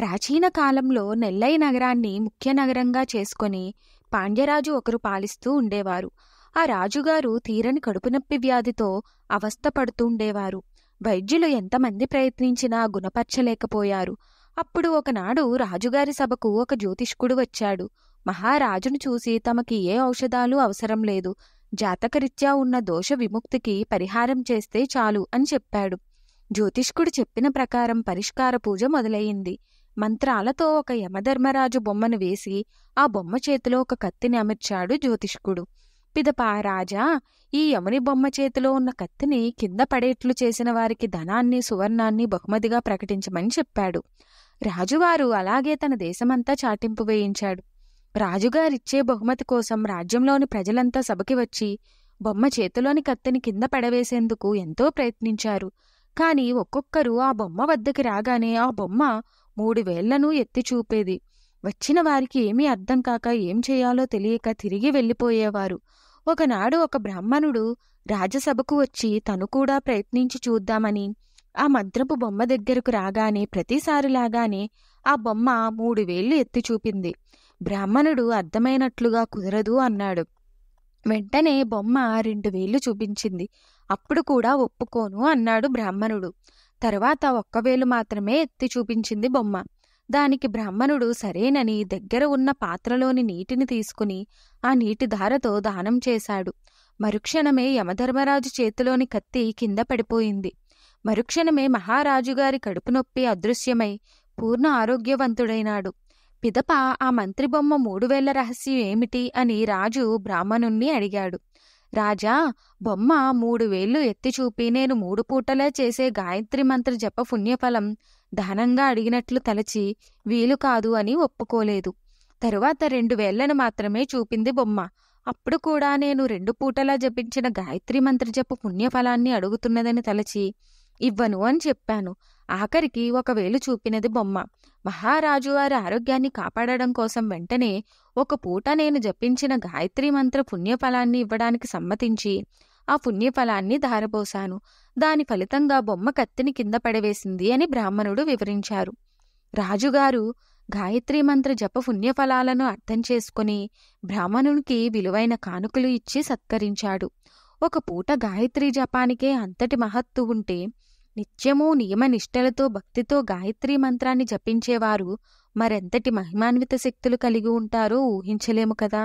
ప్రాచీన కాలంలో నెల్లై నగరాన్ని ముఖ్య నగరంగా చేసుకొని పాండ్యరాజు ఒకరు పాలిస్తూ ఉండేవారు ఆ రాజుగారు తీరని కడుపునొప్పి వ్యాధితో అవస్థపడుతూ ఉండేవారు వైద్యులు ఎంతమంది ప్రయత్నించినా గుణపర్చలేకపోయారు అప్పుడు ఒకనాడు రాజుగారి సభకు ఒక జ్యోతిష్కుడు వచ్చాడు మహారాజును చూసి తమకి ఏ ఔషధాలు అవసరం లేదు జాతకరీత్యా ఉన్న దోష విముక్తికి పరిహారం చేస్తే చాలు అని చెప్పాడు జ్యోతిష్కుడు చెప్పిన ప్రకారం పరిష్కార పూజ మొదలయ్యింది మంత్రాలతో ఒక యమధర్మరాజు బొమ్మను వేసి ఆ బొమ్మ చేతిలో ఒక కత్తిని అమర్చాడు జ్యోతిష్కుడు పిదపా రాజా ఈ యముని బొమ్మ చేతిలో ఉన్న కత్తిని కింద పడేట్లు చేసిన వారికి ధనాన్ని సువర్ణాన్ని బహుమతిగా ప్రకటించమని చెప్పాడు రాజువారు అలాగే తన దేశమంతా చాటింపు వేయించాడు రాజుగారిచ్చే బహుమతి కోసం రాజ్యంలోని ప్రజలంతా సభకి వచ్చి బొమ్మ చేతిలోని కత్తిని కింద పడవేసేందుకు ఎంతో ప్రయత్నించారు కాని ఒక్కొక్కరు ఆ బొమ్మ వద్దకి రాగానే ఆ బొమ్మ మూడు వేళ్లను ఎత్తిచూపేది వచ్చిన వారికి ఏమీ అర్థం కాక ఏం చేయాలో తెలియక తిరిగి వెళ్ళిపోయేవారు ఒకనాడు ఒక బ్రాహ్మణుడు రాజసభకు వచ్చి తను కూడా ప్రయత్నించి చూద్దామని ఆ మద్రపు బొమ్మ దగ్గరకు రాగానే ప్రతిసారిలాగానే ఆ బొమ్మ మూడు వేళ్లు ఎత్తి చూపింది బ్రాహ్మణుడు అర్థమైనట్లుగా కుదరదు అన్నాడు వెంటనే బొమ్మ రెండు వేళ్లు చూపించింది అప్పుడు కూడా ఒప్పుకోను అన్నాడు బ్రాహ్మణుడు తరువాత ఒక్కవేలు మాత్రమే ఎత్తి చూపించింది బొమ్మ దానికి బ్రాహ్మణుడు సరేనని దగ్గర ఉన్న పాత్రలోని నీటిని తీసుకుని ఆ నీటి ధారతో దానం చేశాడు మరుక్షణమే యమధర్మరాజు చేతిలోని కత్తి కింద పడిపోయింది మరుక్షణమే మహారాజుగారి కడుపు నొప్పి అదృశ్యమై పూర్ణ ఆరోగ్యవంతుడైనాడు పిదప ఆ మంత్రిబొమ్మ బొమ్మ మూడు వేల రహస్యం ఏమిటి అని రాజు బ్రాహ్మణుణ్ణి అడిగాడు రాజా బొమ్మ మూడు వేళ్లు ఎత్తి చూపి నేను మూడు పూటలా చేసే గాయత్రి మంత్ర జప పుణ్యఫలం దానంగా అడిగినట్లు తలచి వీలు కాదు అని ఒప్పుకోలేదు తరువాత రెండు వేళ్లను మాత్రమే చూపింది బొమ్మ అప్పుడు కూడా నేను రెండు పూటలా జపించిన గాయత్రి మంత్ర జప పుణ్యఫలాన్ని అడుగుతున్నదని తలచి ఇవ్వను అని చెప్పాను ఆఖరికి ఒకవేళ చూపినది బొమ్మ మహారాజు వారి ఆరోగ్యాన్ని కాపాడడం కోసం వెంటనే ఒక పూట నేను జపించిన గాయత్రి మంత్ర పుణ్యఫలాన్ని ఇవ్వడానికి సమ్మతించి ఆ పుణ్యఫలాన్ని ధారపోశాను దాని ఫలితంగా బొమ్మ కత్తిని కింద పడవేసింది అని బ్రాహ్మణుడు వివరించారు రాజుగారు గాయత్రి మంత్ర జప పుణ్యఫలాలను అర్థం చేసుకుని బ్రాహ్మణునికి విలువైన కానుకలు ఇచ్చి సత్కరించాడు ఒక పూట గాయత్రి జపానికే అంతటి మహత్తు ఉంటే నిత్యమూ నియమనిష్టలతో భక్తితో గాయత్రీ మంత్రాన్ని జపించేవారు మరెంతటి మహిమాన్విత శక్తులు కలిగి ఉంటారో ఊహించలేము కదా